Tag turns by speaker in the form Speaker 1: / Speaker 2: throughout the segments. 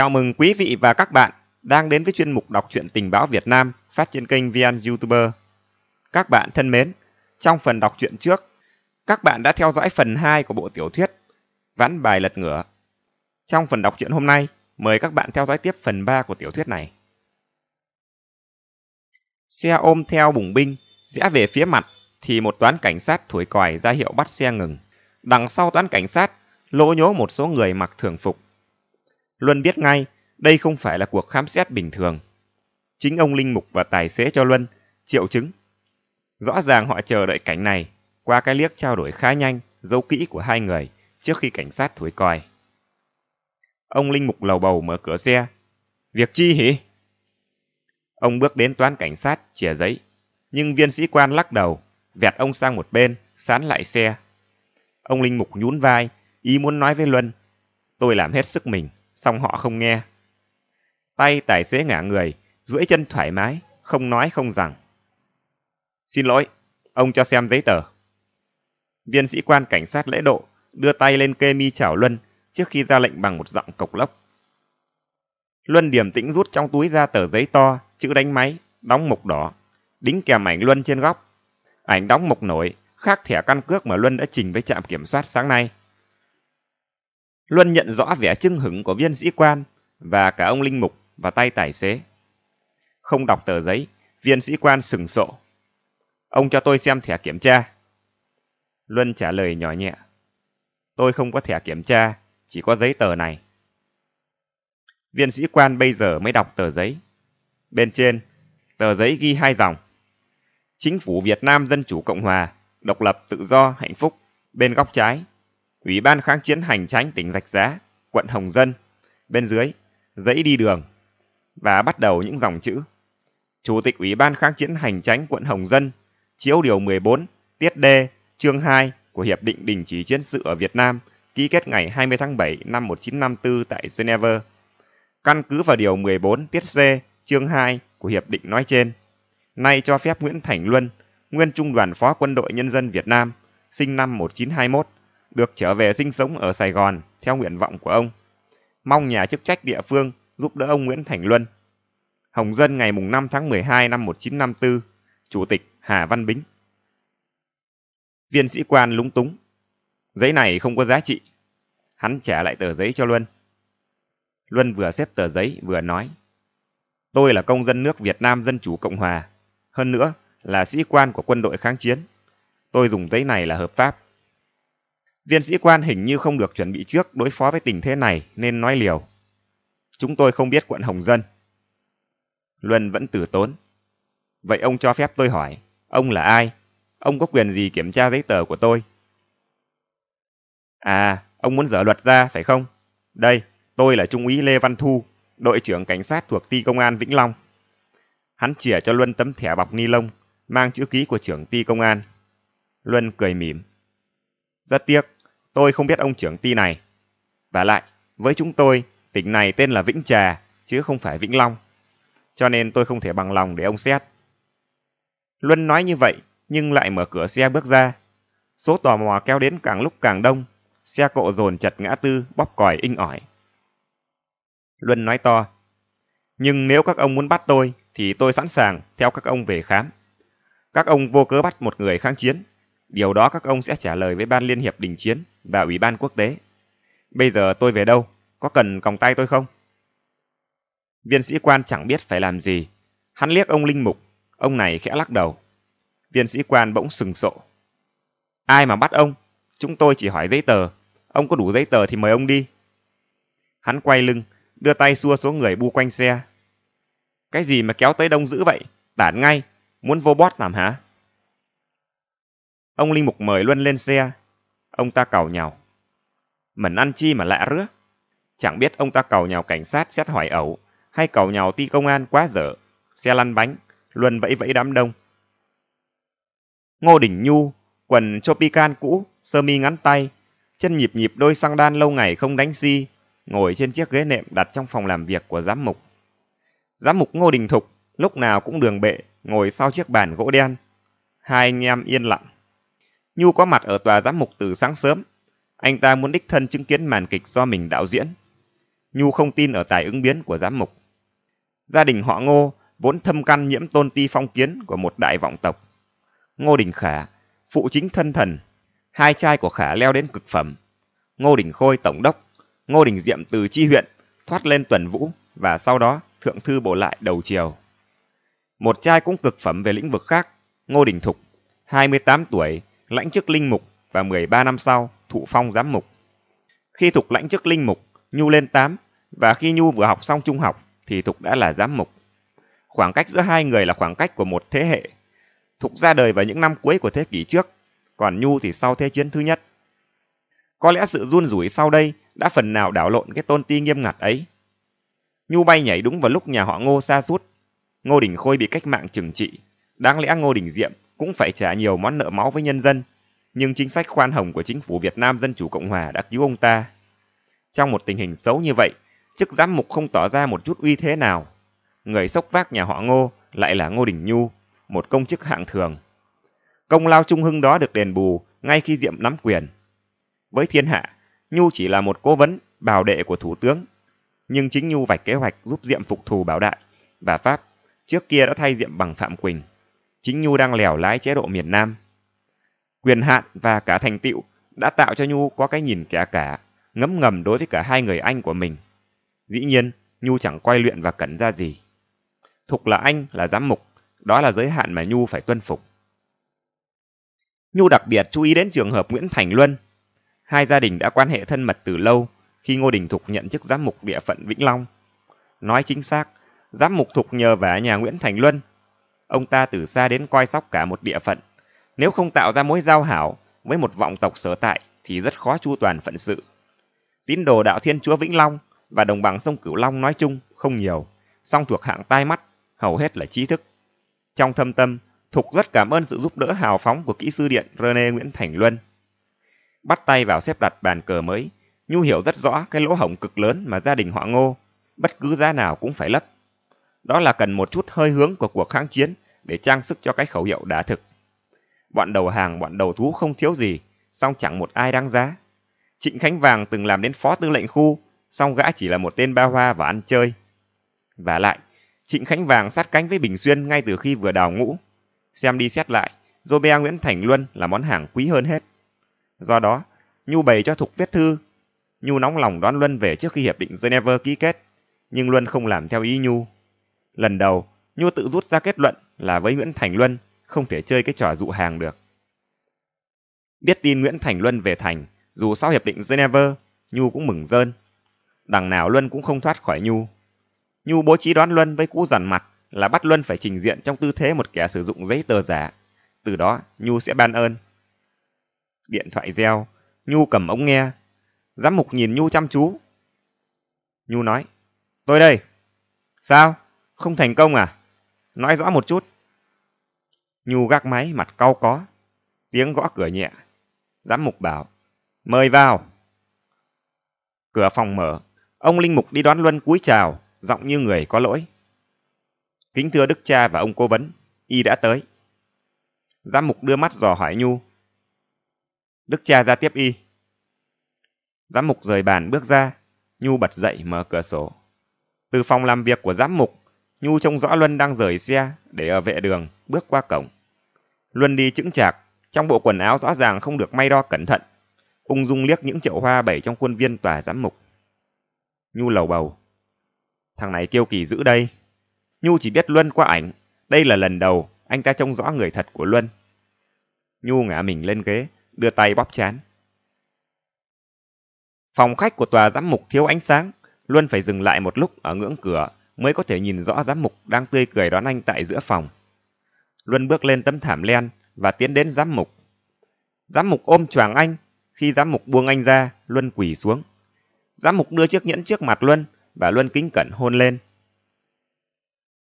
Speaker 1: Chào mừng quý vị và các bạn đang đến với chuyên mục đọc truyện tình báo Việt Nam phát trên kênh VN YouTuber. Các bạn thân mến, trong phần đọc truyện trước, các bạn đã theo dõi phần 2 của bộ tiểu thuyết Ván bài lật ngửa. Trong phần đọc truyện hôm nay, mời các bạn theo dõi tiếp phần 3 của tiểu thuyết này. Xe ôm theo bùng binh, rẽ về phía mặt thì một toán cảnh sát thổi còi ra hiệu bắt xe ngừng. Đằng sau toán cảnh sát, lỗ nhố một số người mặc thường phục Luân biết ngay, đây không phải là cuộc khám xét bình thường. Chính ông Linh Mục và tài xế cho Luân, triệu chứng. Rõ ràng họ chờ đợi cảnh này, qua cái liếc trao đổi khá nhanh, dấu kỹ của hai người trước khi cảnh sát thổi còi. Ông Linh Mục lầu bầu mở cửa xe. Việc chi hỉ? Ông bước đến toán cảnh sát, chìa giấy. Nhưng viên sĩ quan lắc đầu, vẹt ông sang một bên, sán lại xe. Ông Linh Mục nhún vai, ý muốn nói với Luân. Tôi làm hết sức mình, song họ không nghe. Tay tài xế ngả người, duỗi chân thoải mái, không nói không rằng. Xin lỗi, ông cho xem giấy tờ. Viên sĩ quan cảnh sát lễ độ đưa tay lên kê mi chảo Luân trước khi ra lệnh bằng một giọng cộc lốc. Luân điềm tĩnh rút trong túi ra tờ giấy to, chữ đánh máy, đóng mộc đỏ, đính kèm ảnh Luân trên góc. Ảnh đóng mộc nổi, khác thẻ căn cước mà Luân đã trình với trạm kiểm soát sáng nay. Luân nhận rõ vẻ chưng hửng của viên sĩ quan và cả ông linh mục và tay tài xế. Không đọc tờ giấy, viên sĩ quan sừng sộ. Ông cho tôi xem thẻ kiểm tra. Luân trả lời nhỏ nhẹ. Tôi không có thẻ kiểm tra, chỉ có giấy tờ này. Viên sĩ quan bây giờ mới đọc tờ giấy. Bên trên, tờ giấy ghi hai dòng. Chính phủ Việt Nam Dân Chủ Cộng Hòa, độc lập, tự do, hạnh phúc, bên góc trái Ủy ban kháng chiến hành tránh tỉnh Rạch Giá, quận Hồng Dân, bên dưới, dãy đi đường, và bắt đầu những dòng chữ. Chủ tịch Ủy ban kháng chiến hành tránh quận Hồng Dân, chiếu điều 14, tiết D, chương 2 của Hiệp định Đình chỉ chiến sự ở Việt Nam ký kết ngày 20 tháng 7 năm 1954 tại Geneva. Căn cứ vào điều 14 tiết C, chương 2 của Hiệp định nói trên, nay cho phép Nguyễn Thành Luân, nguyên Trung đoàn Phó Quân đội Nhân dân Việt Nam, sinh năm 1921, được trở về sinh sống ở Sài Gòn theo nguyện vọng của ông. Mong nhà chức trách địa phương giúp đỡ ông Nguyễn Thành Luân. Hồng Dân ngày mùng 5 tháng 12 năm 1954, Chủ tịch Hà Văn Bính. Viên sĩ quan lúng túng. Giấy này không có giá trị. Hắn trả lại tờ giấy cho Luân. Luân vừa xếp tờ giấy vừa nói. Tôi là công dân nước Việt Nam Dân Chủ Cộng Hòa. Hơn nữa là sĩ quan của quân đội kháng chiến. Tôi dùng giấy này là hợp pháp. Viên sĩ quan hình như không được chuẩn bị trước đối phó với tình thế này nên nói liều. Chúng tôi không biết quận Hồng Dân. Luân vẫn tử tốn. Vậy ông cho phép tôi hỏi, ông là ai? Ông có quyền gì kiểm tra giấy tờ của tôi? À, ông muốn dở luật ra phải không? Đây, tôi là Trung úy Lê Văn Thu, đội trưởng cảnh sát thuộc ty công an Vĩnh Long. Hắn chỉa cho Luân tấm thẻ bọc ni lông, mang chữ ký của trưởng ty công an. Luân cười mỉm. Rất tiếc, tôi không biết ông trưởng ty này. Và lại, với chúng tôi, tỉnh này tên là Vĩnh Trà, chứ không phải Vĩnh Long. Cho nên tôi không thể bằng lòng để ông xét. Luân nói như vậy, nhưng lại mở cửa xe bước ra. Số tò mò kéo đến càng lúc càng đông, xe cộ dồn chật ngã tư, bóp còi inh ỏi. Luân nói to, nhưng nếu các ông muốn bắt tôi, thì tôi sẵn sàng theo các ông về khám. Các ông vô cớ bắt một người kháng chiến, Điều đó các ông sẽ trả lời với Ban Liên hiệp Đình Chiến và Ủy ban Quốc tế. Bây giờ tôi về đâu? Có cần còng tay tôi không? Viên sĩ quan chẳng biết phải làm gì. Hắn liếc ông Linh Mục, ông này khẽ lắc đầu. Viên sĩ quan bỗng sừng sộ. Ai mà bắt ông? Chúng tôi chỉ hỏi giấy tờ. Ông có đủ giấy tờ thì mời ông đi. Hắn quay lưng, đưa tay xua số người bu quanh xe. Cái gì mà kéo tới đông dữ vậy? Tản ngay, muốn vô bót làm hả? Ông Linh Mục mời Luân lên xe. Ông ta cầu nhào. mình ăn chi mà lạ rứa. Chẳng biết ông ta cầu nhào cảnh sát xét hỏi ẩu hay cầu nhào ti công an quá dở. Xe lăn bánh, Luân vẫy vẫy đám đông. Ngô Đình Nhu, quần chopican cũ, sơ mi ngắn tay, chân nhịp nhịp đôi xăng đan lâu ngày không đánh si, ngồi trên chiếc ghế nệm đặt trong phòng làm việc của giám mục. Giám mục Ngô Đình Thục lúc nào cũng đường bệ, ngồi sau chiếc bàn gỗ đen. Hai anh em yên lặng. Nhu có mặt ở tòa giám mục từ sáng sớm. Anh ta muốn đích thân chứng kiến màn kịch do mình đạo diễn. Nhu không tin ở tài ứng biến của giám mục. Gia đình họ Ngô vốn thâm căn nhiễm tôn ti phong kiến của một đại vọng tộc. Ngô Đình Khả, phụ chính thân thần, hai trai của Khả leo đến cực phẩm. Ngô Đình Khôi tổng đốc, Ngô Đình Diệm từ chi huyện, thoát lên tuần vũ và sau đó thượng thư bộ lại đầu triều. Một trai cũng cực phẩm về lĩnh vực khác, Ngô Đình Thục, 28 tuổi, lãnh chức linh mục và 13 năm sau thụ phong giám mục. Khi Thục lãnh chức linh mục, Nhu lên 8 và khi Nhu vừa học xong trung học thì Thục đã là giám mục. Khoảng cách giữa hai người là khoảng cách của một thế hệ. Thục ra đời vào những năm cuối của thế kỷ trước, còn Nhu thì sau Thế chiến thứ nhất. Có lẽ sự run rủi sau đây đã phần nào đảo lộn cái tôn ti nghiêm ngặt ấy. Nhu bay nhảy đúng vào lúc nhà họ Ngô sa sút Ngô Đình Khôi bị cách mạng trừng trị. Đáng lẽ Ngô Đình Diệm cũng phải trả nhiều món nợ máu với nhân dân, nhưng chính sách khoan hồng của chính phủ Việt Nam Dân Chủ Cộng Hòa đã cứu ông ta. Trong một tình hình xấu như vậy, chức giám mục không tỏ ra một chút uy thế nào. Người sốc vác nhà họ Ngô lại là Ngô Đình Nhu, một công chức hạng thường. Công lao trung hưng đó được đền bù ngay khi Diệm nắm quyền. Với thiên hạ, Nhu chỉ là một cố vấn, bảo đệ của thủ tướng. Nhưng chính Nhu vạch kế hoạch giúp Diệm phục thù bảo đại và Pháp trước kia đã thay Diệm bằng Phạm Quỳnh chính Nhu đang lẻo lái chế độ miền Nam. Quyền hạn và cả thành tựu đã tạo cho Nhu có cái nhìn kẻ cả, ngấm ngầm đối với cả hai người anh của mình. Dĩ nhiên, Nhu chẳng quay luyện và cẩn ra gì. Thục là anh là giám mục, đó là giới hạn mà Nhu phải tuân phục. Nhu đặc biệt chú ý đến trường hợp Nguyễn Thành Luân. Hai gia đình đã quan hệ thân mật từ lâu khi Ngô Đình Thục nhận chức giám mục địa phận Vĩnh Long. Nói chính xác, giám mục Thục nhờ vả nhà Nguyễn Thành Luân ông ta từ xa đến coi sóc cả một địa phận. Nếu không tạo ra mối giao hảo với một vọng tộc sở tại thì rất khó chu toàn phận sự. Tín đồ đạo Thiên Chúa Vĩnh Long và đồng bằng sông Cửu Long nói chung không nhiều, song thuộc hạng tai mắt, hầu hết là trí thức. Trong thâm tâm, Thục rất cảm ơn sự giúp đỡ hào phóng của kỹ sư điện Rene Nguyễn Thành Luân. Bắt tay vào xếp đặt bàn cờ mới, Nhu hiểu rất rõ cái lỗ hổng cực lớn mà gia đình họ Ngô, bất cứ giá nào cũng phải lấp đó là cần một chút hơi hướng của cuộc kháng chiến để trang sức cho cái khẩu hiệu đã thực. Bọn đầu hàng, bọn đầu thú không thiếu gì, song chẳng một ai đáng giá. Trịnh Khánh Vàng từng làm đến phó tư lệnh khu, song gã chỉ là một tên ba hoa và ăn chơi. Và lại, Trịnh Khánh Vàng sát cánh với Bình Xuyên ngay từ khi vừa đào ngũ. Xem đi xét lại, Robert Nguyễn Thành Luân là món hàng quý hơn hết. Do đó, Nhu bày cho Thục viết thư. Nhu nóng lòng đón Luân về trước khi Hiệp định Geneva ký kết, nhưng Luân không làm theo ý Nhu. Lần đầu, Nhu tự rút ra kết luận là với Nguyễn Thành Luân không thể chơi cái trò dụ hàng được. Biết tin Nguyễn Thành Luân về thành, dù sau hiệp định Geneva, Nhu cũng mừng rơn. Đằng nào Luân cũng không thoát khỏi Nhu. Nhu bố trí đoán Luân với cú giàn mặt là bắt Luân phải trình diện trong tư thế một kẻ sử dụng giấy tờ giả. Từ đó, Nhu sẽ ban ơn. Điện thoại reo, Nhu cầm ống nghe. Giám mục nhìn Nhu chăm chú. Nhu nói, tôi đây. Sao? Không thành công à? Nói rõ một chút. Nhu gác máy mặt cau có. Tiếng gõ cửa nhẹ. Giám mục bảo. Mời vào. Cửa phòng mở. Ông Linh Mục đi đón Luân cúi chào. Giọng như người có lỗi. Kính thưa Đức Cha và ông cố vấn. Y đã tới. Giám mục đưa mắt dò hỏi Nhu. Đức cha ra tiếp y. Giám mục rời bàn bước ra, Nhu bật dậy mở cửa sổ. Từ phòng làm việc của giám mục, Nhu trông rõ Luân đang rời xe để ở vệ đường, bước qua cổng. Luân đi chững chạc, trong bộ quần áo rõ ràng không được may đo cẩn thận. Ung dung liếc những chậu hoa bày trong khuôn viên tòa giám mục. Nhu lầu bầu. Thằng này kiêu kỳ dữ đây. Nhu chỉ biết Luân qua ảnh. Đây là lần đầu anh ta trông rõ người thật của Luân. Nhu ngả mình lên ghế, đưa tay bóp chán. Phòng khách của tòa giám mục thiếu ánh sáng, Luân phải dừng lại một lúc ở ngưỡng cửa mới có thể nhìn rõ giám mục đang tươi cười đón anh tại giữa phòng. Luân bước lên tấm thảm len và tiến đến giám mục. Giám mục ôm choàng anh, khi giám mục buông anh ra, Luân quỳ xuống. Giám mục đưa chiếc nhẫn trước mặt Luân và Luân kính cẩn hôn lên.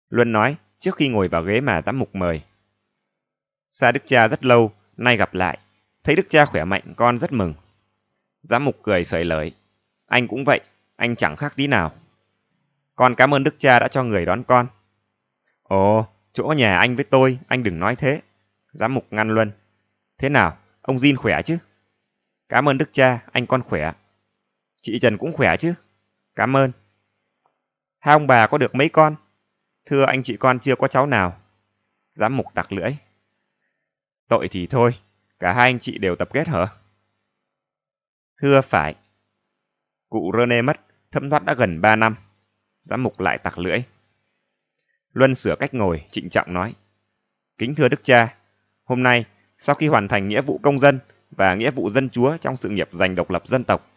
Speaker 1: Luân nói trước khi ngồi vào ghế mà giám mục mời. Xa Đức Cha rất lâu, nay gặp lại. Thấy Đức Cha khỏe mạnh con rất mừng. Giám mục cười sợi lời. Anh cũng vậy, anh chẳng khác tí nào. Con cảm ơn đức cha đã cho người đón con. Ồ, chỗ nhà anh với tôi, anh đừng nói thế. Giám mục ngăn luân. Thế nào, ông Jin khỏe chứ? Cảm ơn đức cha, anh con khỏe. Chị Trần cũng khỏe chứ? Cảm ơn. Hai ông bà có được mấy con? Thưa anh chị con chưa có cháu nào. Giám mục đặc lưỡi. Tội thì thôi, cả hai anh chị đều tập kết hả? Thưa phải. Cụ Rene mất, thâm thoát đã gần ba năm. Giám mục lại tặc lưỡi. Luân sửa cách ngồi, trịnh trọng nói. Kính thưa Đức Cha, hôm nay, sau khi hoàn thành nghĩa vụ công dân và nghĩa vụ dân chúa trong sự nghiệp giành độc lập dân tộc,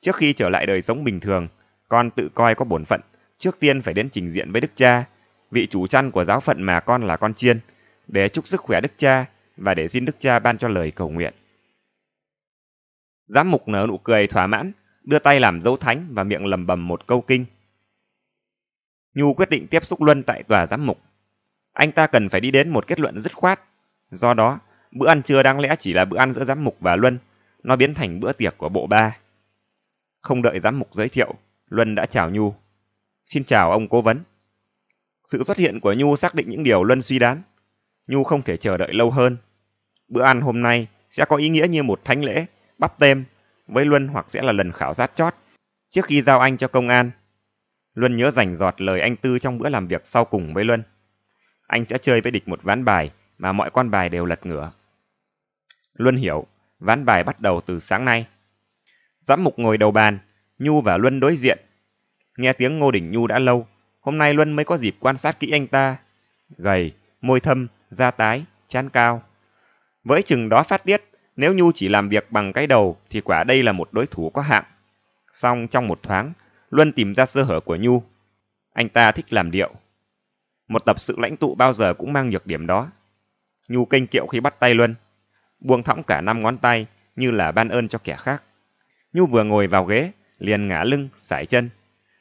Speaker 1: trước khi trở lại đời sống bình thường, con tự coi có bổn phận, trước tiên phải đến trình diện với Đức Cha, vị chủ chăn của giáo phận mà con là con chiên, để chúc sức khỏe Đức Cha và để xin Đức Cha ban cho lời cầu nguyện. Giám mục nở nụ cười thỏa mãn, đưa tay làm dấu thánh và miệng lầm bầm một câu kinh. Nhu quyết định tiếp xúc Luân tại tòa giám mục. Anh ta cần phải đi đến một kết luận dứt khoát. Do đó, bữa ăn trưa đáng lẽ chỉ là bữa ăn giữa giám mục và Luân, nó biến thành bữa tiệc của bộ ba. Không đợi giám mục giới thiệu, Luân đã chào Nhu. Xin chào ông cố vấn. Sự xuất hiện của Nhu xác định những điều Luân suy đoán. Nhu không thể chờ đợi lâu hơn. Bữa ăn hôm nay sẽ có ý nghĩa như một thánh lễ, bắp tem, với Luân hoặc sẽ là lần khảo sát chót. Trước khi giao anh cho công an, Luân nhớ rành giọt lời anh Tư trong bữa làm việc sau cùng với Luân. Anh sẽ chơi với địch một ván bài mà mọi con bài đều lật ngửa. Luân hiểu, ván bài bắt đầu từ sáng nay. Giám mục ngồi đầu bàn, Nhu và Luân đối diện. Nghe tiếng Ngô Đình Nhu đã lâu, hôm nay Luân mới có dịp quan sát kỹ anh ta. Gầy, môi thâm, da tái, chán cao. Với chừng đó phát tiết, nếu Nhu chỉ làm việc bằng cái đầu thì quả đây là một đối thủ có hạng. Song trong một thoáng, luôn tìm ra sơ hở của Nhu. Anh ta thích làm điệu. Một tập sự lãnh tụ bao giờ cũng mang nhược điểm đó. Nhu kinh kiệu khi bắt tay Luân, buông thõng cả năm ngón tay như là ban ơn cho kẻ khác. Nhu vừa ngồi vào ghế, liền ngã lưng, sải chân,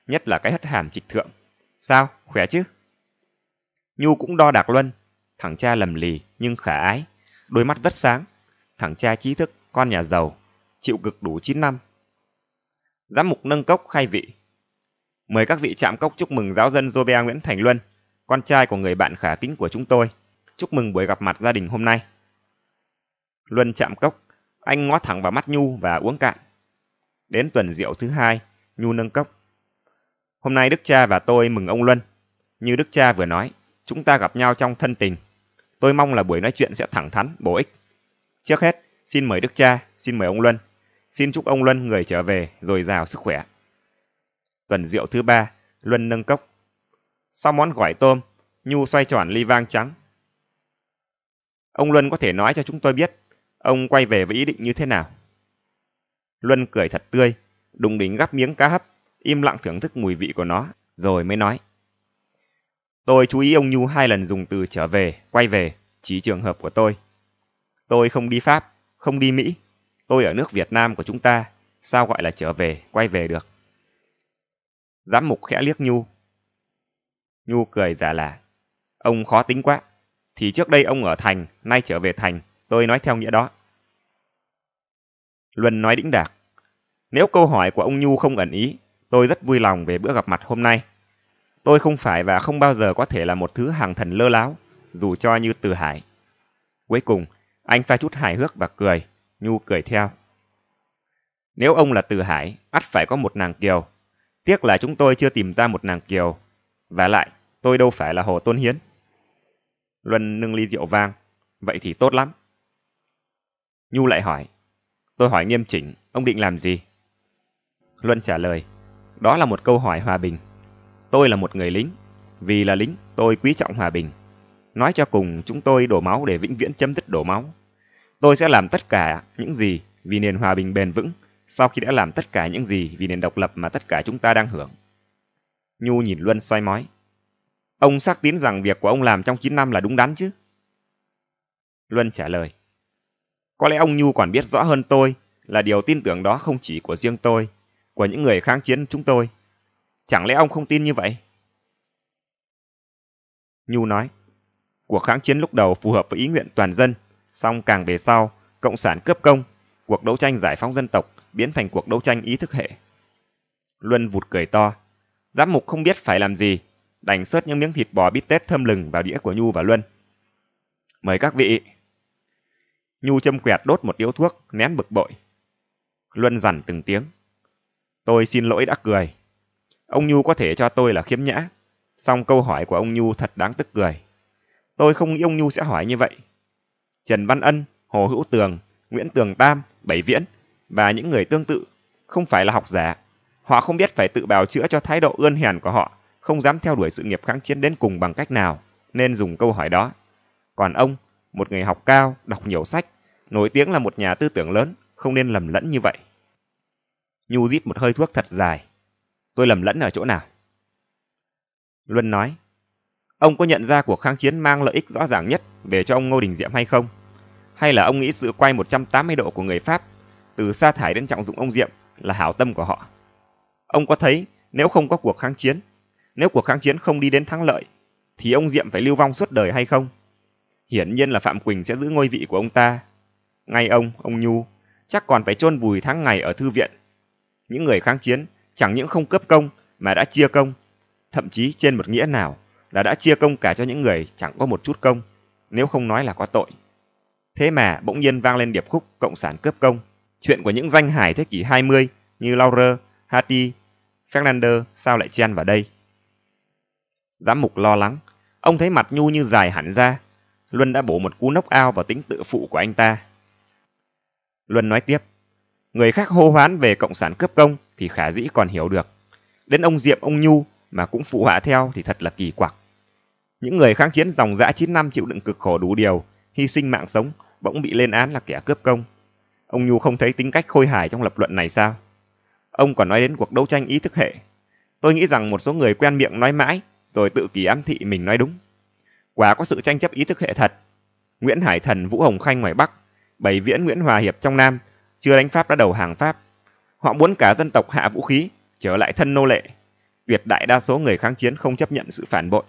Speaker 1: nhất là cái hất hàm trịch thượng. Sao, khỏe chứ? Nhu cũng đo đạc Luân, thằng cha lầm lì nhưng khả ái, đôi mắt rất sáng, thằng cha trí thức, con nhà giàu, chịu cực đủ 9 năm. Giám mục nâng cốc khai vị, Mời các vị chạm cốc chúc mừng giáo dân Jobe Nguyễn Thành Luân, con trai của người bạn khả kính của chúng tôi. Chúc mừng buổi gặp mặt gia đình hôm nay. Luân chạm cốc, anh ngó thẳng vào mắt Nhu và uống cạn. Đến tuần rượu thứ hai, Nhu nâng cốc. Hôm nay Đức Cha và tôi mừng ông Luân. Như Đức Cha vừa nói, chúng ta gặp nhau trong thân tình. Tôi mong là buổi nói chuyện sẽ thẳng thắn, bổ ích. Trước hết, xin mời Đức Cha, xin mời ông Luân. Xin chúc ông Luân người trở về, rồi giàu sức khỏe tuần rượu thứ ba, Luân nâng cốc. Sau món gỏi tôm, Nhu xoay tròn ly vang trắng. Ông Luân có thể nói cho chúng tôi biết, ông quay về với ý định như thế nào? Luân cười thật tươi, đùng đỉnh gắp miếng cá hấp, im lặng thưởng thức mùi vị của nó, rồi mới nói. Tôi chú ý ông Nhu hai lần dùng từ trở về, quay về, chỉ trường hợp của tôi. Tôi không đi Pháp, không đi Mỹ, tôi ở nước Việt Nam của chúng ta, sao gọi là trở về, quay về được. Giám mục khẽ liếc Nhu. Nhu cười giả là. Ông khó tính quá. Thì trước đây ông ở thành, nay trở về thành. Tôi nói theo nghĩa đó. Luân nói đĩnh đạc. Nếu câu hỏi của ông Nhu không ẩn ý, tôi rất vui lòng về bữa gặp mặt hôm nay. Tôi không phải và không bao giờ có thể là một thứ hàng thần lơ láo, dù cho như từ hải. Cuối cùng, anh pha chút hài hước và cười, Nhu cười theo. Nếu ông là từ hải, ắt phải có một nàng kiều, Tiếc là chúng tôi chưa tìm ra một nàng kiều. Và lại, tôi đâu phải là Hồ Tôn Hiến. Luân nâng ly rượu vang. Vậy thì tốt lắm. Nhu lại hỏi. Tôi hỏi nghiêm chỉnh, ông định làm gì? Luân trả lời. Đó là một câu hỏi hòa bình. Tôi là một người lính. Vì là lính, tôi quý trọng hòa bình. Nói cho cùng, chúng tôi đổ máu để vĩnh viễn chấm dứt đổ máu. Tôi sẽ làm tất cả những gì vì nền hòa bình bền vững sau khi đã làm tất cả những gì vì nền độc lập mà tất cả chúng ta đang hưởng. Nhu nhìn Luân xoay mói. Ông xác tín rằng việc của ông làm trong 9 năm là đúng đắn chứ? Luân trả lời. Có lẽ ông Nhu còn biết rõ hơn tôi là điều tin tưởng đó không chỉ của riêng tôi, của những người kháng chiến chúng tôi. Chẳng lẽ ông không tin như vậy? Nhu nói, cuộc kháng chiến lúc đầu phù hợp với ý nguyện toàn dân, song càng về sau, cộng sản cướp công, cuộc đấu tranh giải phóng dân tộc biến thành cuộc đấu tranh ý thức hệ. Luân vụt cười to. giám mục không biết phải làm gì, đành xớt những miếng thịt bò bít tết thơm lừng vào đĩa của Nhu và Luân. Mời các vị. Nhu châm quẹt đốt một điếu thuốc, ném bực bội. Luân dằn từng tiếng. Tôi xin lỗi đã cười. Ông Nhu có thể cho tôi là khiếm nhã, song câu hỏi của ông Nhu thật đáng tức cười. Tôi không nghĩ ông Nhu sẽ hỏi như vậy. Trần Văn Ân, Hồ Hữu Tường, Nguyễn Tường Tam, Bảy Viễn và những người tương tự không phải là học giả. Họ không biết phải tự bào chữa cho thái độ ươn hèn của họ, không dám theo đuổi sự nghiệp kháng chiến đến cùng bằng cách nào, nên dùng câu hỏi đó. Còn ông, một người học cao, đọc nhiều sách, nổi tiếng là một nhà tư tưởng lớn, không nên lầm lẫn như vậy. Nhu rít một hơi thuốc thật dài. Tôi lầm lẫn ở chỗ nào? Luân nói, ông có nhận ra cuộc kháng chiến mang lợi ích rõ ràng nhất về cho ông Ngô Đình Diệm hay không? Hay là ông nghĩ sự quay 180 độ của người Pháp từ sa thải đến trọng dụng ông Diệm là hảo tâm của họ. Ông có thấy nếu không có cuộc kháng chiến, nếu cuộc kháng chiến không đi đến thắng lợi, thì ông Diệm phải lưu vong suốt đời hay không? Hiển nhiên là Phạm Quỳnh sẽ giữ ngôi vị của ông ta. Ngay ông, ông Nhu, chắc còn phải chôn vùi tháng ngày ở thư viện. Những người kháng chiến chẳng những không cướp công mà đã chia công, thậm chí trên một nghĩa nào là đã chia công cả cho những người chẳng có một chút công, nếu không nói là có tội. Thế mà bỗng nhiên vang lên điệp khúc Cộng sản cướp công. Chuyện của những danh hải thế kỷ 20 như Laurer, Hardy, Fernander sao lại chen vào đây? Giám mục lo lắng, ông thấy mặt Nhu như dài hẳn ra. Luân đã bổ một cú nóc ao vào tính tự phụ của anh ta. Luân nói tiếp, người khác hô hoán về cộng sản cướp công thì khả dĩ còn hiểu được. Đến ông Diệm, ông Nhu mà cũng phụ họa theo thì thật là kỳ quặc. Những người kháng chiến dòng dã 9 năm chịu đựng cực khổ đủ điều, hy sinh mạng sống, bỗng bị lên án là kẻ cướp công. Ông Nhu không thấy tính cách khôi hài trong lập luận này sao? Ông còn nói đến cuộc đấu tranh ý thức hệ. Tôi nghĩ rằng một số người quen miệng nói mãi, rồi tự kỳ ám thị mình nói đúng. Quả có sự tranh chấp ý thức hệ thật. Nguyễn Hải Thần Vũ Hồng Khanh ngoài Bắc, Bảy Viễn Nguyễn Hòa Hiệp trong Nam, chưa đánh Pháp đã đầu hàng Pháp. Họ muốn cả dân tộc hạ vũ khí, trở lại thân nô lệ. Tuyệt đại đa số người kháng chiến không chấp nhận sự phản bội.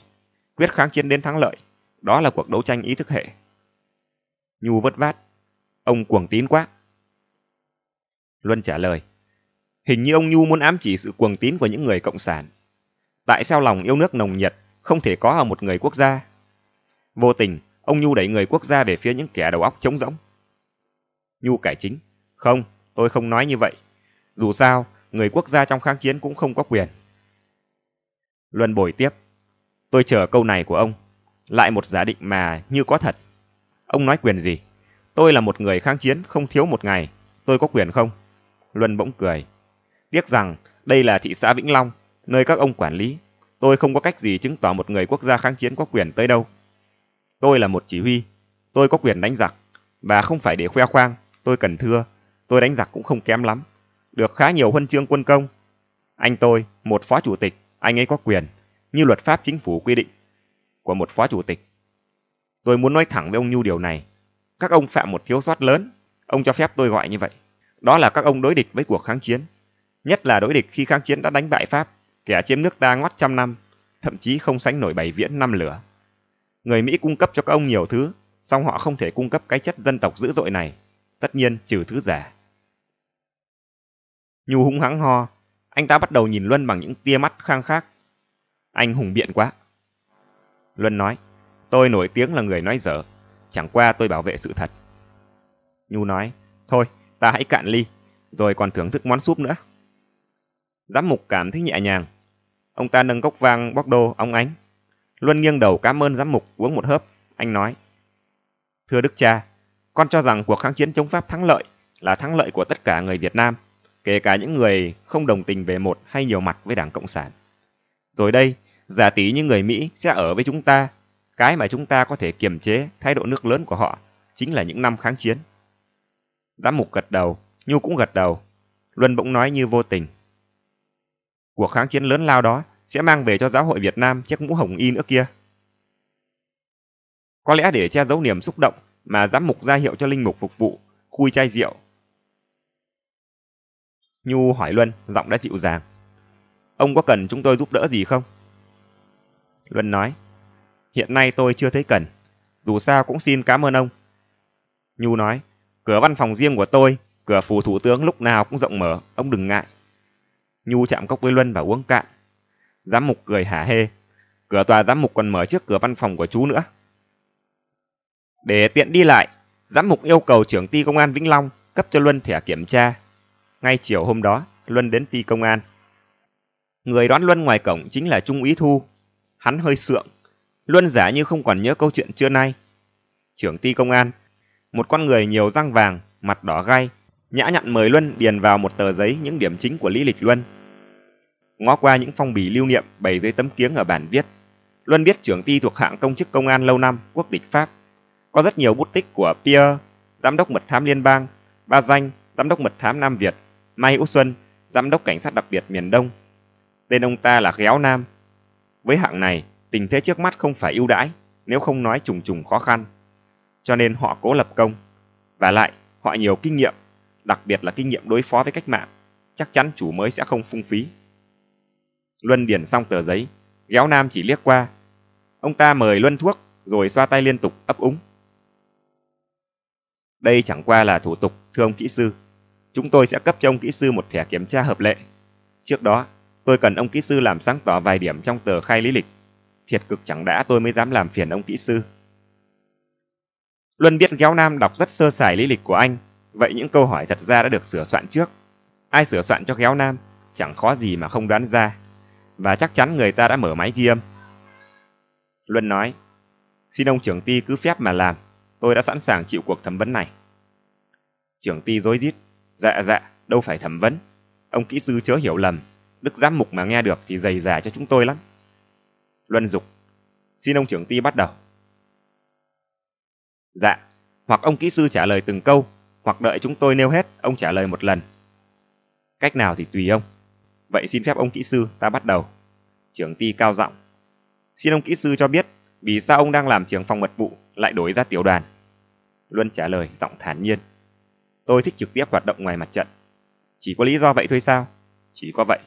Speaker 1: Quyết kháng chiến đến thắng lợi, đó là cuộc đấu tranh ý thức hệ. Nhu vất vát. Ông cuồng tín quá. Luân trả lời. Hình như ông Nhu muốn ám chỉ sự cuồng tín của những người cộng sản. Tại sao lòng yêu nước nồng nhiệt không thể có ở một người quốc gia? Vô tình, ông Nhu đẩy người quốc gia về phía những kẻ đầu óc trống rỗng. Nhu cải chính. Không, tôi không nói như vậy. Dù sao, người quốc gia trong kháng chiến cũng không có quyền. Luân bồi tiếp. Tôi chờ câu này của ông. Lại một giả định mà như có thật. Ông nói quyền gì? Tôi là một người kháng chiến không thiếu một ngày. Tôi có quyền không? Luân bỗng cười. Tiếc rằng đây là thị xã Vĩnh Long, nơi các ông quản lý. Tôi không có cách gì chứng tỏ một người quốc gia kháng chiến có quyền tới đâu. Tôi là một chỉ huy, tôi có quyền đánh giặc. Và không phải để khoe khoang, tôi cần thưa, tôi đánh giặc cũng không kém lắm. Được khá nhiều huân chương quân công. Anh tôi, một phó chủ tịch, anh ấy có quyền, như luật pháp chính phủ quy định, của một phó chủ tịch. Tôi muốn nói thẳng với ông Nhu điều này. Các ông phạm một thiếu sót lớn, ông cho phép tôi gọi như vậy đó là các ông đối địch với cuộc kháng chiến, nhất là đối địch khi kháng chiến đã đánh bại Pháp, kẻ chiếm nước ta ngoắt trăm năm, thậm chí không sánh nổi bảy viễn năm lửa. Người Mỹ cung cấp cho các ông nhiều thứ, song họ không thể cung cấp cái chất dân tộc dữ dội này, tất nhiên trừ thứ giả. Nhu hung hắng ho, anh ta bắt đầu nhìn Luân bằng những tia mắt khang khác. Anh hùng biện quá. Luân nói, tôi nổi tiếng là người nói dở, chẳng qua tôi bảo vệ sự thật. Nhu nói, thôi, ta hãy cạn ly, rồi còn thưởng thức món súp nữa. Giám mục cảm thấy nhẹ nhàng. Ông ta nâng cốc vang bóc đô óng ánh. Luân nghiêng đầu cảm ơn giám mục uống một hớp, anh nói. Thưa Đức cha, con cho rằng cuộc kháng chiến chống Pháp thắng lợi là thắng lợi của tất cả người Việt Nam, kể cả những người không đồng tình về một hay nhiều mặt với Đảng Cộng sản. Rồi đây, giả tỷ như người Mỹ sẽ ở với chúng ta, cái mà chúng ta có thể kiềm chế thái độ nước lớn của họ chính là những năm kháng chiến. Giám mục gật đầu, Nhu cũng gật đầu. Luân bỗng nói như vô tình. Cuộc kháng chiến lớn lao đó sẽ mang về cho giáo hội Việt Nam chiếc mũ hồng y nữa kia. Có lẽ để che giấu niềm xúc động mà giám mục ra hiệu cho linh mục phục vụ, khui chai rượu. Nhu hỏi Luân, giọng đã dịu dàng. Ông có cần chúng tôi giúp đỡ gì không? Luân nói, hiện nay tôi chưa thấy cần, dù sao cũng xin cảm ơn ông. Nhu nói, Cửa văn phòng riêng của tôi, cửa phủ thủ tướng lúc nào cũng rộng mở, ông đừng ngại. Nhu chạm cốc với Luân và uống cạn. Giám mục cười hả hê. Cửa tòa giám mục còn mở trước cửa văn phòng của chú nữa. Để tiện đi lại, giám mục yêu cầu trưởng ty công an Vĩnh Long cấp cho Luân thẻ kiểm tra. Ngay chiều hôm đó, Luân đến ty công an. Người đón Luân ngoài cổng chính là Trung úy Thu. Hắn hơi sượng. Luân giả như không còn nhớ câu chuyện trưa nay. Trưởng ty công an một con người nhiều răng vàng, mặt đỏ gai. Nhã nhặn mời Luân điền vào một tờ giấy những điểm chính của lý lịch Luân. Ngó qua những phong bì lưu niệm bày dưới tấm kiếng ở bản viết. Luân biết trưởng ty thuộc hạng công chức công an lâu năm, quốc tịch Pháp. Có rất nhiều bút tích của Pierre, giám đốc mật thám liên bang, Ba Danh, giám đốc mật thám Nam Việt, Mai út Xuân, giám đốc cảnh sát đặc biệt miền Đông. Tên ông ta là Ghéo Nam. Với hạng này, tình thế trước mắt không phải ưu đãi, nếu không nói trùng trùng khó khăn cho nên họ cố lập công. Và lại, họ nhiều kinh nghiệm, đặc biệt là kinh nghiệm đối phó với cách mạng, chắc chắn chủ mới sẽ không phung phí. Luân điển xong tờ giấy, Ghéo Nam chỉ liếc qua. Ông ta mời Luân thuốc, rồi xoa tay liên tục ấp úng. Đây chẳng qua là thủ tục, thưa ông kỹ sư. Chúng tôi sẽ cấp cho ông kỹ sư một thẻ kiểm tra hợp lệ. Trước đó, tôi cần ông kỹ sư làm sáng tỏ vài điểm trong tờ khai lý lịch. Thiệt cực chẳng đã tôi mới dám làm phiền ông kỹ sư. Luân biết Ghéo Nam đọc rất sơ sài lý lịch của anh, vậy những câu hỏi thật ra đã được sửa soạn trước. Ai sửa soạn cho Ghéo Nam, chẳng khó gì mà không đoán ra. Và chắc chắn người ta đã mở máy ghi âm. Luân nói, xin ông trưởng ty cứ phép mà làm, tôi đã sẵn sàng chịu cuộc thẩm vấn này. Trưởng ty dối rít dạ dạ, đâu phải thẩm vấn. Ông kỹ sư chớ hiểu lầm, đức giám mục mà nghe được thì dày dà cho chúng tôi lắm. Luân dục, xin ông trưởng ty bắt đầu. Dạ, hoặc ông kỹ sư trả lời từng câu, hoặc đợi chúng tôi nêu hết, ông trả lời một lần. Cách nào thì tùy ông. Vậy xin phép ông kỹ sư, ta bắt đầu. Trưởng ty cao giọng. Xin ông kỹ sư cho biết, vì sao ông đang làm trưởng phòng mật vụ lại đổi ra tiểu đoàn? Luân trả lời giọng thản nhiên. Tôi thích trực tiếp hoạt động ngoài mặt trận. Chỉ có lý do vậy thôi sao? Chỉ có vậy.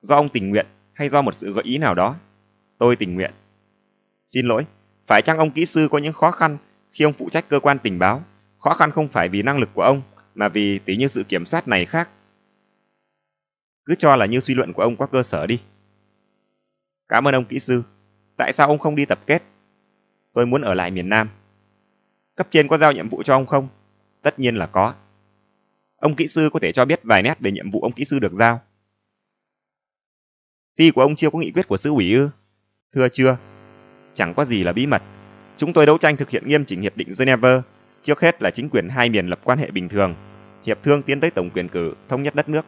Speaker 1: Do ông tình nguyện hay do một sự gợi ý nào đó? Tôi tình nguyện. Xin lỗi, phải chăng ông kỹ sư có những khó khăn khi ông phụ trách cơ quan tình báo, khó khăn không phải vì năng lực của ông, mà vì tí như sự kiểm soát này khác. Cứ cho là như suy luận của ông có cơ sở đi. Cảm ơn ông kỹ sư. Tại sao ông không đi tập kết? Tôi muốn ở lại miền Nam. Cấp trên có giao nhiệm vụ cho ông không? Tất nhiên là có. Ông kỹ sư có thể cho biết vài nét về nhiệm vụ ông kỹ sư được giao. Thi của ông chưa có nghị quyết của sứ ủy ư? Thưa chưa. Chẳng có gì là bí mật. Chúng tôi đấu tranh thực hiện nghiêm chỉnh hiệp định Geneva, trước hết là chính quyền hai miền lập quan hệ bình thường, hiệp thương tiến tới tổng quyền cử, thống nhất đất nước.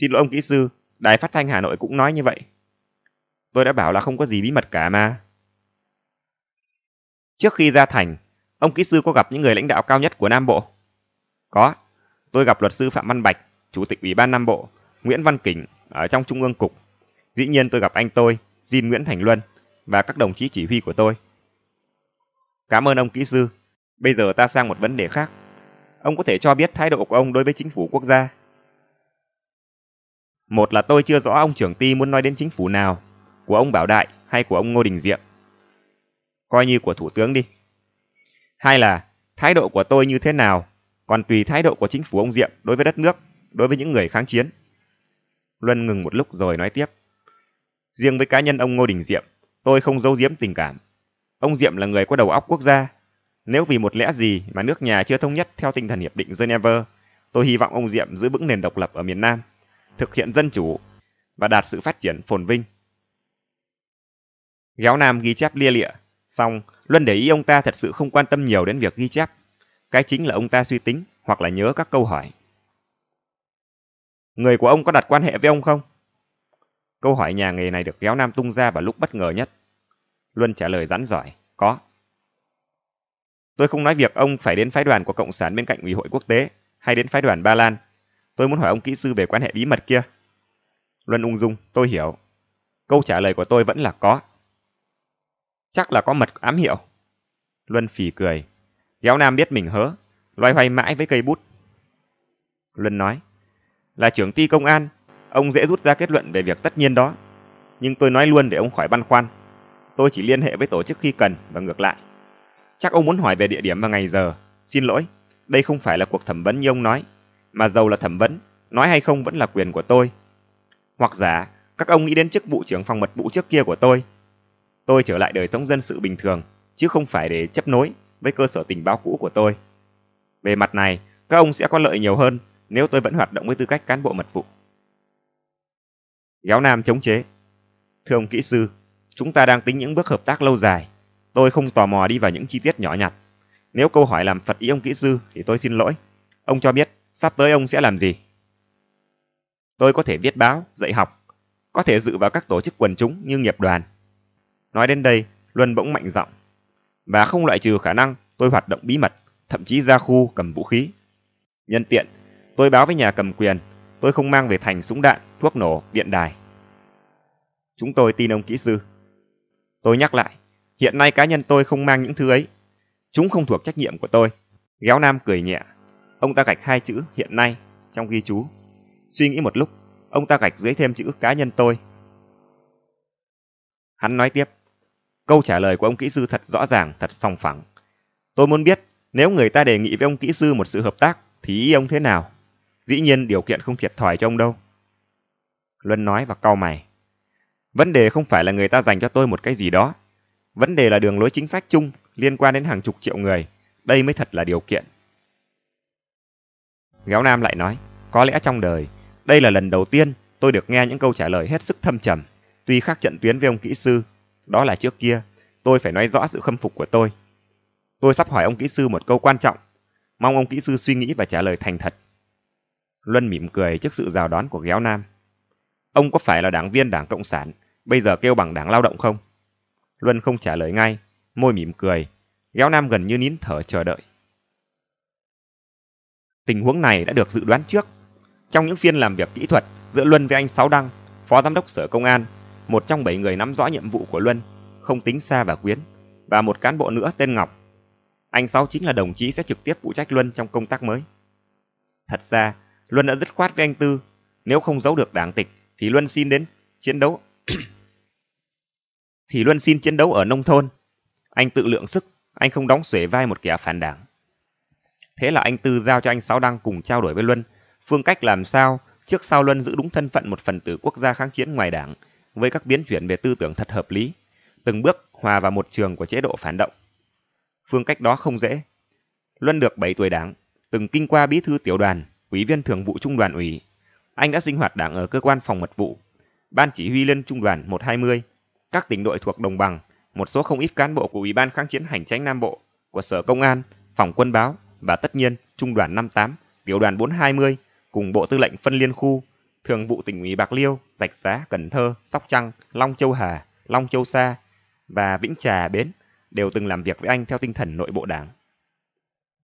Speaker 1: Xin lỗi ông kỹ sư, Đài Phát thanh Hà Nội cũng nói như vậy. Tôi đã bảo là không có gì bí mật cả mà. Trước khi ra thành, ông kỹ sư có gặp những người lãnh đạo cao nhất của Nam Bộ? Có, tôi gặp luật sư Phạm Văn Bạch, Chủ tịch Ủy ban Nam Bộ, Nguyễn Văn Kỉnh ở trong Trung ương Cục. Dĩ nhiên tôi gặp anh tôi, Jin Nguyễn Thành Luân, và các đồng chí chỉ huy của tôi. Cảm ơn ông kỹ sư. Bây giờ ta sang một vấn đề khác. Ông có thể cho biết thái độ của ông đối với chính phủ quốc gia. Một là tôi chưa rõ ông trưởng ty muốn nói đến chính phủ nào, của ông Bảo Đại hay của ông Ngô Đình Diệm. Coi như của thủ tướng đi. Hai là thái độ của tôi như thế nào, còn tùy thái độ của chính phủ ông Diệm đối với đất nước, đối với những người kháng chiến. Luân ngừng một lúc rồi nói tiếp. Riêng với cá nhân ông Ngô Đình Diệm, Tôi không giấu giếm tình cảm. Ông Diệm là người có đầu óc quốc gia. Nếu vì một lẽ gì mà nước nhà chưa thống nhất theo tinh thần Hiệp định Geneva, tôi hy vọng ông Diệm giữ vững nền độc lập ở miền Nam, thực hiện dân chủ và đạt sự phát triển phồn vinh. Ghéo Nam ghi chép lia lịa, xong Luân để ý ông ta thật sự không quan tâm nhiều đến việc ghi chép. Cái chính là ông ta suy tính hoặc là nhớ các câu hỏi. Người của ông có đặt quan hệ với ông không? Câu hỏi nhà nghề này được Ghéo Nam tung ra vào lúc bất ngờ nhất. Luân trả lời rắn giỏi, có. Tôi không nói việc ông phải đến phái đoàn của Cộng sản bên cạnh Ủy hội quốc tế hay đến phái đoàn Ba Lan. Tôi muốn hỏi ông kỹ sư về quan hệ bí mật kia. Luân ung dung, tôi hiểu. Câu trả lời của tôi vẫn là có. Chắc là có mật ám hiệu. Luân phì cười. Ghéo Nam biết mình hớ, loay hoay mãi với cây bút. Luân nói, là trưởng ty công an, ông dễ rút ra kết luận về việc tất nhiên đó. Nhưng tôi nói luôn để ông khỏi băn khoăn. Tôi chỉ liên hệ với tổ chức khi cần và ngược lại. Chắc ông muốn hỏi về địa điểm và ngày giờ. Xin lỗi, đây không phải là cuộc thẩm vấn như ông nói. Mà dầu là thẩm vấn, nói hay không vẫn là quyền của tôi. Hoặc giả, các ông nghĩ đến chức vụ trưởng phòng mật vụ trước kia của tôi. Tôi trở lại đời sống dân sự bình thường, chứ không phải để chấp nối với cơ sở tình báo cũ của tôi. Về mặt này, các ông sẽ có lợi nhiều hơn nếu tôi vẫn hoạt động với tư cách cán bộ mật vụ. Gáo Nam chống chế. Thưa ông kỹ sư, chúng ta đang tính những bước hợp tác lâu dài. Tôi không tò mò đi vào những chi tiết nhỏ nhặt. Nếu câu hỏi làm phật ý ông kỹ sư thì tôi xin lỗi. Ông cho biết, sắp tới ông sẽ làm gì? Tôi có thể viết báo, dạy học, có thể dự vào các tổ chức quần chúng như nghiệp đoàn. Nói đến đây, Luân bỗng mạnh giọng và không loại trừ khả năng tôi hoạt động bí mật, thậm chí ra khu cầm vũ khí. Nhân tiện, tôi báo với nhà cầm quyền tôi không mang về thành súng đạn, thuốc nổ, điện đài. Chúng tôi tin ông kỹ sư. Tôi nhắc lại, hiện nay cá nhân tôi không mang những thứ ấy. Chúng không thuộc trách nhiệm của tôi. Ghéo Nam cười nhẹ. Ông ta gạch hai chữ hiện nay trong ghi chú. Suy nghĩ một lúc, ông ta gạch dưới thêm chữ cá nhân tôi. Hắn nói tiếp. Câu trả lời của ông kỹ sư thật rõ ràng, thật song phẳng. Tôi muốn biết nếu người ta đề nghị với ông kỹ sư một sự hợp tác thì ý ông thế nào? Dĩ nhiên điều kiện không thiệt thòi cho ông đâu. Luân nói và cau mày. Vấn đề không phải là người ta dành cho tôi một cái gì đó. Vấn đề là đường lối chính sách chung liên quan đến hàng chục triệu người. Đây mới thật là điều kiện. Gáo Nam lại nói, có lẽ trong đời, đây là lần đầu tiên tôi được nghe những câu trả lời hết sức thâm trầm. Tuy khác trận tuyến với ông kỹ sư, đó là trước kia, tôi phải nói rõ sự khâm phục của tôi. Tôi sắp hỏi ông kỹ sư một câu quan trọng, mong ông kỹ sư suy nghĩ và trả lời thành thật. Luân mỉm cười trước sự rào đón của ghéo nam. Ông có phải là đảng viên đảng Cộng sản, bây giờ kêu bằng đảng lao động không? Luân không trả lời ngay, môi mỉm cười. Ghéo nam gần như nín thở chờ đợi. Tình huống này đã được dự đoán trước. Trong những phiên làm việc kỹ thuật giữa Luân với anh Sáu Đăng, Phó Giám đốc Sở Công an, một trong bảy người nắm rõ nhiệm vụ của Luân, không tính xa và quyến, và một cán bộ nữa tên Ngọc. Anh Sáu chính là đồng chí sẽ trực tiếp phụ trách Luân trong công tác mới. Thật ra, Luân đã dứt khoát với anh Tư. Nếu không giấu được đảng tịch, thì Luân xin đến chiến đấu. thì Luân xin chiến đấu ở nông thôn. Anh tự lượng sức, anh không đóng xuể vai một kẻ phản đảng. Thế là anh Tư giao cho anh Sáu Đăng cùng trao đổi với Luân. Phương cách làm sao trước sau Luân giữ đúng thân phận một phần tử quốc gia kháng chiến ngoài đảng với các biến chuyển về tư tưởng thật hợp lý, từng bước hòa vào một trường của chế độ phản động. Phương cách đó không dễ. Luân được 7 tuổi đảng, từng kinh qua bí thư tiểu đoàn, Ủy viên Thường vụ Trung đoàn ủy. Anh đã sinh hoạt đảng ở cơ quan phòng mật vụ, ban chỉ huy Liên Trung đoàn 120, các tỉnh đội thuộc đồng bằng, một số không ít cán bộ của Ủy ban kháng chiến hành tránh Nam Bộ, của Sở Công an, Phòng Quân báo và tất nhiên Trung đoàn 58, Tiểu đoàn 420 cùng Bộ Tư lệnh phân liên khu, Thường vụ tỉnh ủy Bạc Liêu, Rạch Giá, Cần Thơ, Sóc Trăng, Long Châu Hà, Long Châu Sa và Vĩnh Trà Bến đều từng làm việc với anh theo tinh thần nội bộ đảng.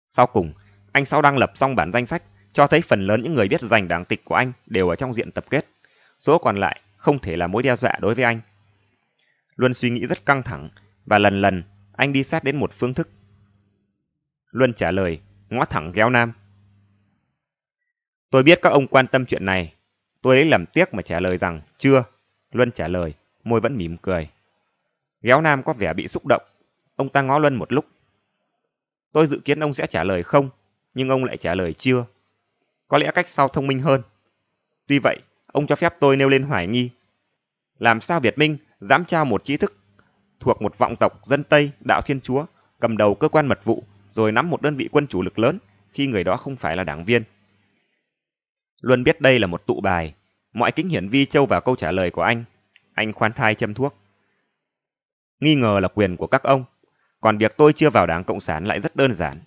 Speaker 1: Sau cùng, anh sau đang lập xong bản danh sách cho thấy phần lớn những người biết giành đảng tịch của anh đều ở trong diện tập kết. Số còn lại không thể là mối đe dọa đối với anh. Luân suy nghĩ rất căng thẳng và lần lần anh đi sát đến một phương thức. Luân trả lời, ngó thẳng ghéo nam. Tôi biết các ông quan tâm chuyện này. Tôi lấy làm tiếc mà trả lời rằng chưa. Luân trả lời, môi vẫn mỉm cười. Ghéo nam có vẻ bị xúc động. Ông ta ngó Luân một lúc. Tôi dự kiến ông sẽ trả lời không, nhưng ông lại trả lời chưa có lẽ cách sau thông minh hơn. Tuy vậy, ông cho phép tôi nêu lên hoài nghi. Làm sao Việt Minh dám trao một trí thức thuộc một vọng tộc dân Tây đạo Thiên Chúa cầm đầu cơ quan mật vụ rồi nắm một đơn vị quân chủ lực lớn khi người đó không phải là đảng viên. Luân biết đây là một tụ bài, mọi kính hiển vi trâu vào câu trả lời của anh. Anh khoan thai châm thuốc. Nghi ngờ là quyền của các ông, còn việc tôi chưa vào đảng Cộng sản lại rất đơn giản.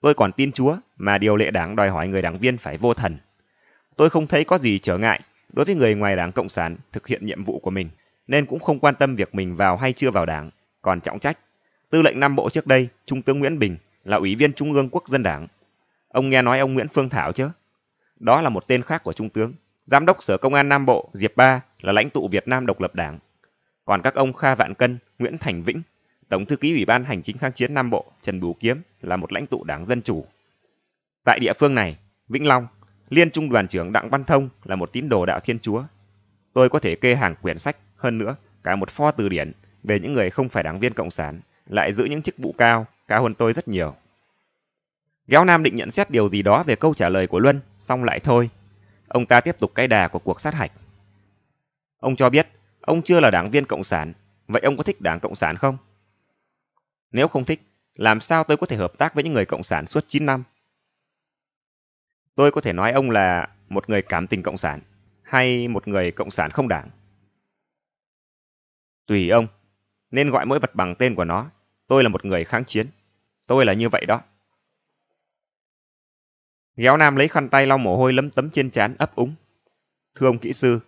Speaker 1: Tôi còn tin Chúa mà điều lệ đảng đòi hỏi người đảng viên phải vô thần. Tôi không thấy có gì trở ngại đối với người ngoài đảng Cộng sản thực hiện nhiệm vụ của mình, nên cũng không quan tâm việc mình vào hay chưa vào đảng, còn trọng trách. Tư lệnh Nam Bộ trước đây, Trung tướng Nguyễn Bình là ủy viên Trung ương Quốc dân Đảng. Ông nghe nói ông Nguyễn Phương Thảo chứ? Đó là một tên khác của Trung tướng. Giám đốc Sở Công an Nam Bộ Diệp Ba là lãnh tụ Việt Nam độc lập đảng. Còn các ông Kha Vạn Cân, Nguyễn Thành Vĩnh, Tổng thư ký Ủy ban Hành chính kháng chiến Nam Bộ Trần Bù Kiếm là một lãnh tụ đảng Dân Chủ. Tại địa phương này, Vĩnh Long, Liên Trung đoàn trưởng Đặng Văn Thông là một tín đồ đạo Thiên Chúa. Tôi có thể kê hàng quyển sách, hơn nữa cả một pho từ điển về những người không phải đảng viên Cộng sản, lại giữ những chức vụ cao, cao hơn tôi rất nhiều. Ghéo Nam định nhận xét điều gì đó về câu trả lời của Luân, xong lại thôi. Ông ta tiếp tục cái đà của cuộc sát hạch. Ông cho biết, ông chưa là đảng viên Cộng sản, vậy ông có thích đảng Cộng sản không? Nếu không thích, làm sao tôi có thể hợp tác với những người cộng sản suốt 9 năm? Tôi có thể nói ông là một người cảm tình cộng sản hay một người cộng sản không đảng. Tùy ông, nên gọi mỗi vật bằng tên của nó. Tôi là một người kháng chiến. Tôi là như vậy đó. Ghéo Nam lấy khăn tay lau mồ hôi lấm tấm trên trán ấp úng. Thưa ông kỹ sư,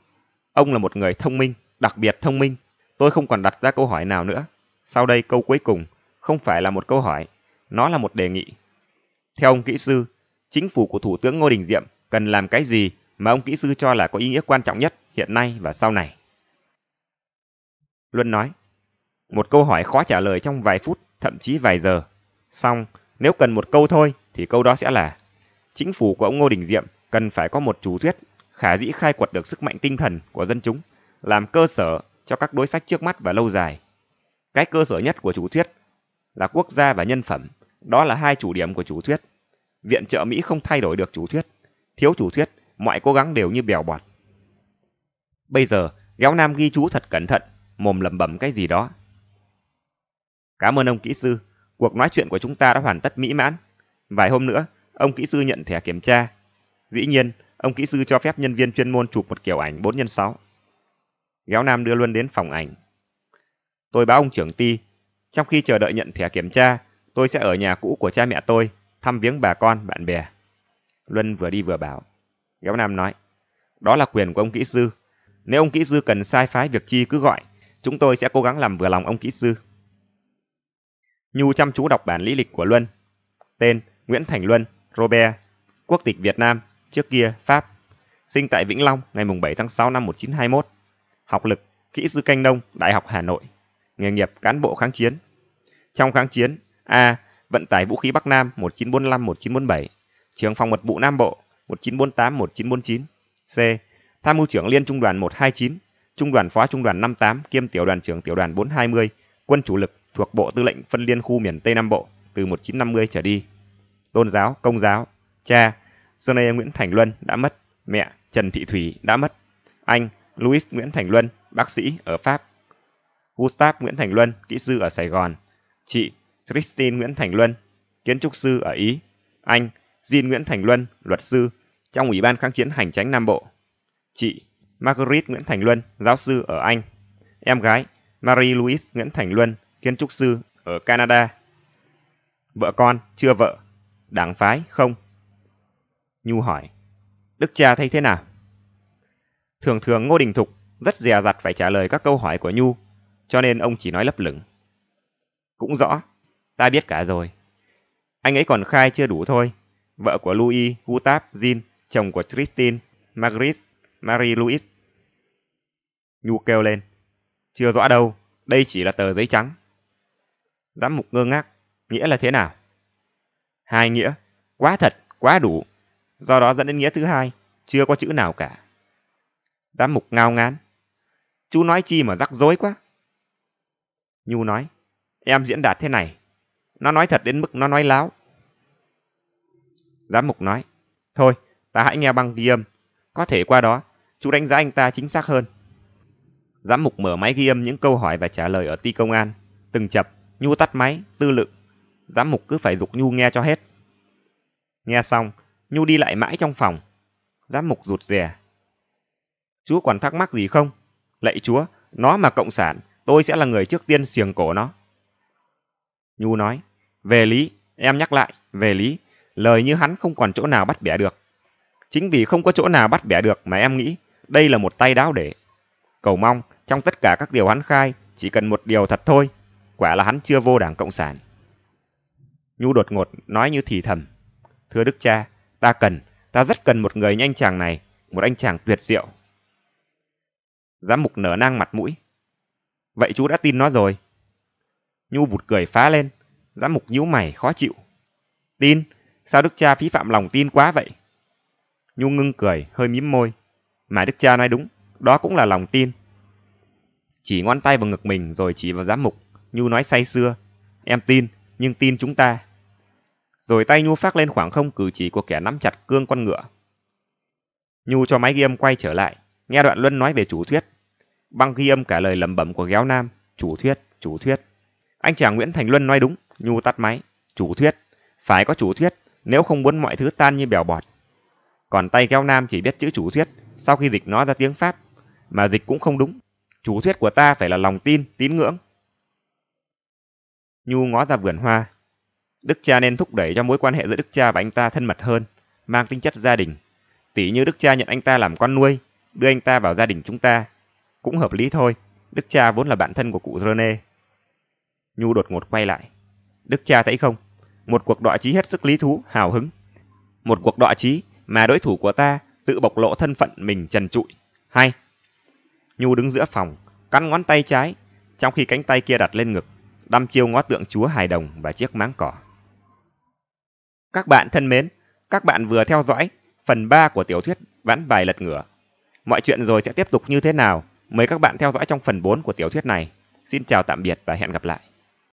Speaker 1: ông là một người thông minh, đặc biệt thông minh. Tôi không còn đặt ra câu hỏi nào nữa. Sau đây câu cuối cùng không phải là một câu hỏi, nó là một đề nghị. Theo ông kỹ sư, chính phủ của Thủ tướng Ngô Đình Diệm cần làm cái gì mà ông kỹ sư cho là có ý nghĩa quan trọng nhất hiện nay và sau này? Luân nói, một câu hỏi khó trả lời trong vài phút, thậm chí vài giờ. Xong, nếu cần một câu thôi thì câu đó sẽ là chính phủ của ông Ngô Đình Diệm cần phải có một chủ thuyết khả dĩ khai quật được sức mạnh tinh thần của dân chúng, làm cơ sở cho các đối sách trước mắt và lâu dài. Cái cơ sở nhất của chủ thuyết là quốc gia và nhân phẩm, đó là hai chủ điểm của chủ thuyết. Viện trợ Mỹ không thay đổi được chủ thuyết, thiếu chủ thuyết, mọi cố gắng đều như bèo bọt. Bây giờ, Ghéo Nam ghi chú thật cẩn thận, mồm lẩm bẩm cái gì đó. Cảm ơn ông kỹ sư, cuộc nói chuyện của chúng ta đã hoàn tất mỹ mãn. Vài hôm nữa, ông kỹ sư nhận thẻ kiểm tra. Dĩ nhiên, ông kỹ sư cho phép nhân viên chuyên môn chụp một kiểu ảnh 4x6. Ghéo Nam đưa Luân đến phòng ảnh. Tôi báo ông trưởng ti. Trong khi chờ đợi nhận thẻ kiểm tra, tôi sẽ ở nhà cũ của cha mẹ tôi, thăm viếng bà con, bạn bè. Luân vừa đi vừa bảo. Ghéo Nam nói, đó là quyền của ông kỹ sư. Nếu ông kỹ sư cần sai phái việc chi cứ gọi, chúng tôi sẽ cố gắng làm vừa lòng ông kỹ sư. Nhu chăm chú đọc bản lý lịch của Luân. Tên Nguyễn Thành Luân, Robert, quốc tịch Việt Nam, trước kia Pháp. Sinh tại Vĩnh Long ngày 7 tháng 6 năm 1921. Học lực, kỹ sư canh nông, Đại học Hà Nội nghề nghiệp cán bộ kháng chiến. Trong kháng chiến, A. Vận tải vũ khí Bắc Nam 1945-1947, Trường phòng mật vụ Nam Bộ 1948-1949, C. Tham mưu trưởng Liên Trung đoàn 129, Trung đoàn Phó Trung đoàn 58 kiêm Tiểu đoàn trưởng Tiểu đoàn 420, quân chủ lực thuộc Bộ Tư lệnh Phân liên khu miền Tây Nam Bộ từ 1950 trở đi. Tôn giáo, công giáo, cha, Sơn Lê Nguyễn Thành Luân đã mất, mẹ Trần Thị Thủy đã mất, anh Louis Nguyễn Thành Luân, bác sĩ ở Pháp Gustav Nguyễn Thành Luân, kỹ sư ở Sài Gòn, chị Christine Nguyễn Thành Luân, kiến trúc sư ở Ý, anh Jin Nguyễn Thành Luân, luật sư, trong Ủy ban kháng chiến hành tránh Nam Bộ, chị Marguerite Nguyễn Thành Luân, giáo sư ở Anh, em gái Marie-Louise Nguyễn Thành Luân, kiến trúc sư ở Canada, vợ con, chưa vợ, đảng phái, không. Nhu hỏi, Đức cha thấy thế nào? Thường thường Ngô Đình Thục rất dè dặt phải trả lời các câu hỏi của Nhu cho nên ông chỉ nói lấp lửng. Cũng rõ, ta biết cả rồi. Anh ấy còn khai chưa đủ thôi. Vợ của Louis, Gustav, Jean, chồng của Christine, Marguerite, Marie-Louise. Nhu kêu lên. Chưa rõ đâu, đây chỉ là tờ giấy trắng. Giám mục ngơ ngác, nghĩa là thế nào? Hai nghĩa, quá thật, quá đủ. Do đó dẫn đến nghĩa thứ hai, chưa có chữ nào cả. Giám mục ngao ngán. Chú nói chi mà rắc rối quá. Nhu nói, em diễn đạt thế này. Nó nói thật đến mức nó nói láo. Giám mục nói, thôi, ta hãy nghe băng ghi âm. Có thể qua đó, chú đánh giá anh ta chính xác hơn. Giám mục mở máy ghi âm những câu hỏi và trả lời ở ti công an. Từng chập, Nhu tắt máy, tư lự. Giám mục cứ phải dục Nhu nghe cho hết. Nghe xong, Nhu đi lại mãi trong phòng. Giám mục rụt rè. Chúa còn thắc mắc gì không? Lạy chúa, nó mà cộng sản, tôi sẽ là người trước tiên xiềng cổ nó. Nhu nói, về lý, em nhắc lại, về lý, lời như hắn không còn chỗ nào bắt bẻ được. Chính vì không có chỗ nào bắt bẻ được mà em nghĩ đây là một tay đáo để. Cầu mong trong tất cả các điều hắn khai chỉ cần một điều thật thôi, quả là hắn chưa vô đảng Cộng sản. Nhu đột ngột nói như thì thầm. Thưa Đức cha, ta cần, ta rất cần một người như anh chàng này, một anh chàng tuyệt diệu. Giám mục nở nang mặt mũi, Vậy chú đã tin nó rồi. Nhu vụt cười phá lên. giám mục nhíu mày khó chịu. Tin? Sao đức cha phí phạm lòng tin quá vậy? Nhu ngưng cười, hơi mím môi. Mà đức cha nói đúng, đó cũng là lòng tin. Chỉ ngón tay vào ngực mình rồi chỉ vào giám mục. Nhu nói say xưa. Em tin, nhưng tin chúng ta. Rồi tay Nhu phát lên khoảng không cử chỉ của kẻ nắm chặt cương con ngựa. Nhu cho máy ghi âm quay trở lại, nghe đoạn Luân nói về chủ thuyết Băng ghi âm cả lời lẩm bẩm của Ghéo Nam, chủ thuyết, chủ thuyết. Anh chàng Nguyễn Thành Luân nói đúng, Nhu tắt máy, chủ thuyết, phải có chủ thuyết, nếu không muốn mọi thứ tan như bèo bọt. Còn tay Ghéo Nam chỉ biết chữ chủ thuyết sau khi dịch nó ra tiếng Pháp, mà dịch cũng không đúng. Chủ thuyết của ta phải là lòng tin, tín ngưỡng. Nhu ngó ra vườn hoa. Đức cha nên thúc đẩy cho mối quan hệ giữa đức cha và anh ta thân mật hơn, mang tính chất gia đình. Tỷ như đức cha nhận anh ta làm con nuôi, đưa anh ta vào gia đình chúng ta, cũng hợp lý thôi, đức cha vốn là bạn thân của cụ Rene. Nhu đột ngột quay lại. Đức cha thấy không, một cuộc đọa chí hết sức lý thú, hào hứng. Một cuộc đọa chí mà đối thủ của ta tự bộc lộ thân phận mình trần trụi. Hay. Nhu đứng giữa phòng, cắn ngón tay trái, trong khi cánh tay kia đặt lên ngực, đăm chiêu ngó tượng chúa hài đồng và chiếc máng cỏ. Các bạn thân mến, các bạn vừa theo dõi phần 3 của tiểu thuyết Vãn bài lật ngửa. Mọi chuyện rồi sẽ tiếp tục như thế nào? Mời các bạn theo dõi trong phần 4 của tiểu thuyết này. Xin chào tạm biệt và hẹn gặp lại.